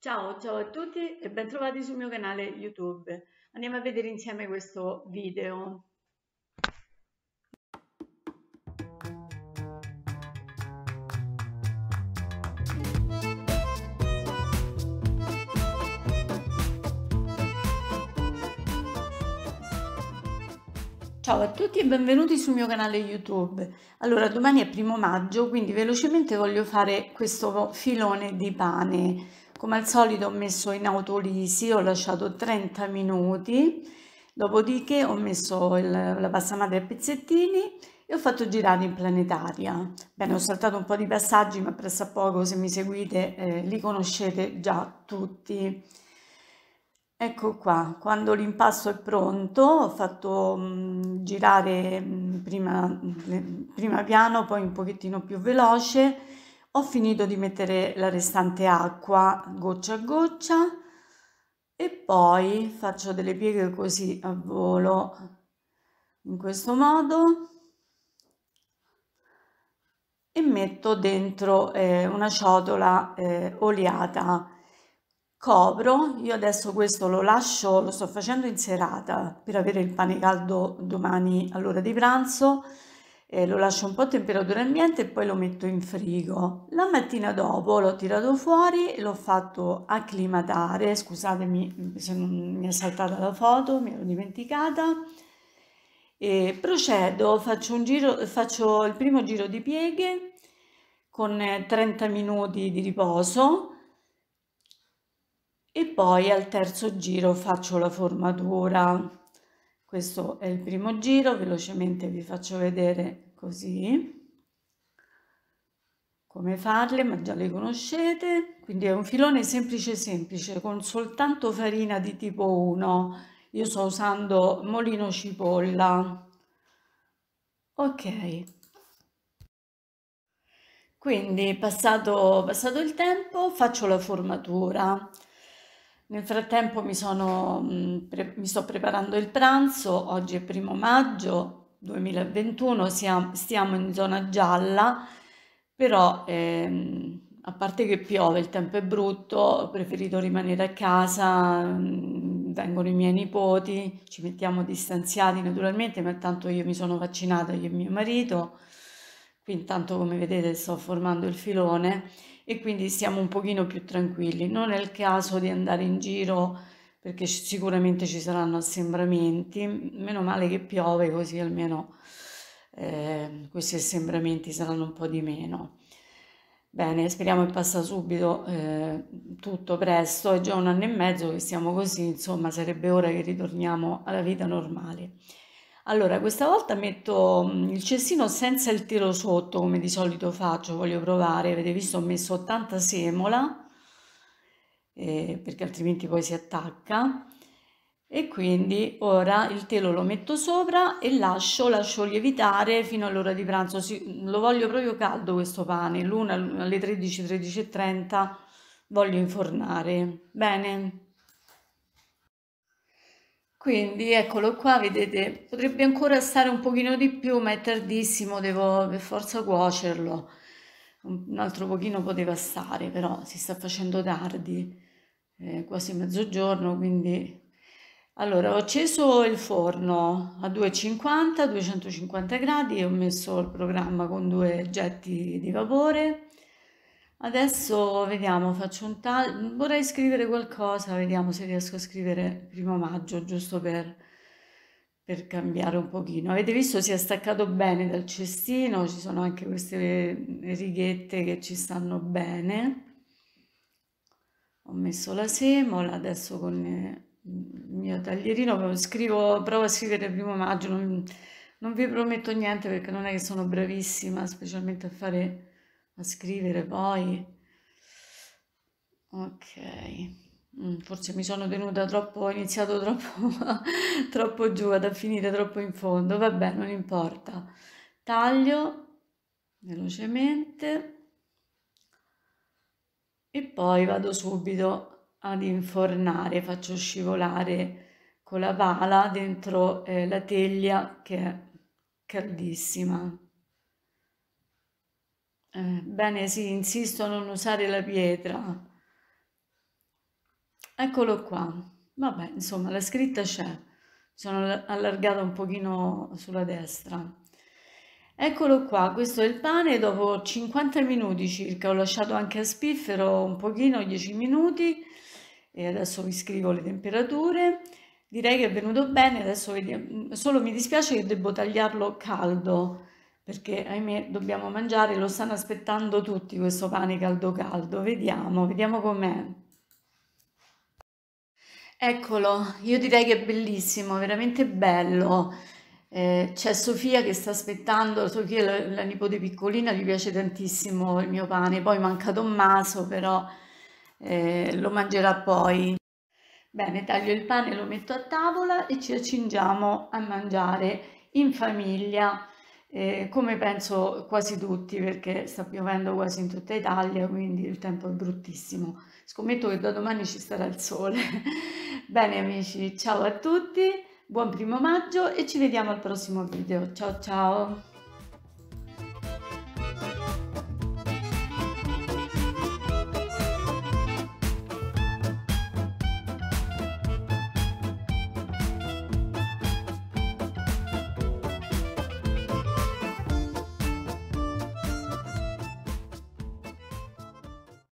Ciao, ciao a tutti e bentrovati sul mio canale YouTube. Andiamo a vedere insieme questo video. Ciao a tutti e benvenuti sul mio canale YouTube. Allora, domani è primo maggio, quindi velocemente voglio fare questo filone di pane come al solito ho messo in autolisi ho lasciato 30 minuti dopodiché ho messo il, la passamante a pezzettini e ho fatto girare in planetaria bene ho saltato un po' di passaggi ma presso a poco se mi seguite eh, li conoscete già tutti Ecco qua, quando l'impasto è pronto ho fatto mh, mm, girare mh, mm, prima, mh, prima piano, poi un pochettino più veloce ho finito di mettere la restante acqua goccia a goccia e poi faccio delle pieghe così a volo in questo modo e metto dentro eh, una ciotola eh, oliata copro io adesso questo lo lascio lo sto facendo in serata per avere il pane caldo domani all'ora di pranzo eh, lo lascio un po' a temperatura ambiente e poi lo metto in frigo. La mattina dopo l'ho tirato fuori, e l'ho fatto acclimatare, scusatemi mm, se non mi è saltata la foto, mi ero dimenticata. E procedo, faccio, un giro, faccio il primo giro di pieghe con 30 eh, minuti di riposo e poi al terzo giro faccio la formatura questo è il primo giro, velocemente vi faccio vedere così come farle, ma già le conoscete. Quindi è un filone semplice semplice con soltanto farina di tipo 1. Io sto usando molino cipolla. Ok. Quindi passato, passato il tempo faccio la formatura. Nel frattempo mi, sono, mm, mi, sto preparando il pranzo, oggi è primo maggio 2021, siamo, stiamo in zona gialla, però ehm, a parte che piove, il tempo è brutto, ho preferito rimanere a casa, mm, vengono i miei nipoti, ci mettiamo distanziati naturalmente, ma tanto io mi sono vaccinata, io e mio marito, qui intanto come vedete sto formando il filone e quindi siamo un pochino più tranquilli. Non è il caso di andare in giro perché sicuramente ci saranno assembramenti, meno male che piove così almeno eh, questi assembramenti saranno un po' di meno. Bene, speriamo che passa subito eh, tutto presto, è già un anno e mezzo che siamo così, insomma sarebbe ora che ritorniamo alla vita normale. Allora, questa volta metto mm, il cestino senza il telo sotto, come di solito faccio, voglio provare. Avete visto, ho messo tanta semola, eh, perché altrimenti poi si attacca. E quindi ora il telo lo metto sopra e lascio, lascio lievitare fino all'ora di pranzo. Si, lo voglio proprio caldo questo pane, l'una alle 13, 13.30 voglio infornare. Bene. Quindi eccolo qua, vedete, potrebbe ancora stare un pochino di più, ma è tardissimo, devo per forza cuocerlo. Un altro pochino poteva stare, però si sta facendo tardi, è quasi mezzogiorno, quindi... Allora, ho acceso il forno a 250, 250 gradi e ho messo il programma con due getti di vapore Adesso vediamo, faccio un taglio, vorrei scrivere qualcosa, vediamo se riesco a scrivere primo maggio, giusto per, per cambiare un pochino. Avete visto si è staccato bene dal cestino, ci sono anche queste righette che ci stanno bene. Ho messo la semola, adesso con eh, il mio taglierino scrivo, provo a scrivere primo maggio, non, non vi prometto niente perché non è che sono bravissima, specialmente a fare a scrivere poi. Ok mm, forse mi sono tenuta troppo, ho iniziato troppo, troppo giù, ad finire troppo in fondo, vabbè, non importa. Taglio velocemente e poi vado subito ad infornare, faccio scivolare con la pala dentro eh, la teglia che è caldissima. Eh, bene, sì, insisto a non usare la pietra. Eccolo qua. Vabbè, insomma, la scritta c'è. Sono allargata un pochino sulla destra. Eccolo qua, questo è il pane, dopo 50 minuti circa, ho lasciato anche a spiffero un pochino, 10 minuti, e adesso vi scrivo le temperature. Direi che è venuto bene, adesso vediamo. Solo mi dispiace che devo tagliarlo caldo, perché ahimè dobbiamo mangiare, lo stanno aspettando tutti questo pane caldo caldo, vediamo, vediamo com'è. Eccolo, io direi che è bellissimo, veramente bello. Eh, c'è Sofia che sta aspettando, Sofia la, la nipote piccolina, gli piace tantissimo il mio pane, poi manca Tommaso però eh, lo mangerà poi. Bene, taglio il pane, lo metto a tavola e ci accingiamo a mangiare in famiglia eh, come penso quasi tutti perché sta piovendo quasi in tutta Italia, quindi il tempo è bruttissimo. Scommetto che da domani ci sarà il sole. Bene amici, ciao a tutti, buon primo maggio e ci vediamo al prossimo video. Ciao ciao!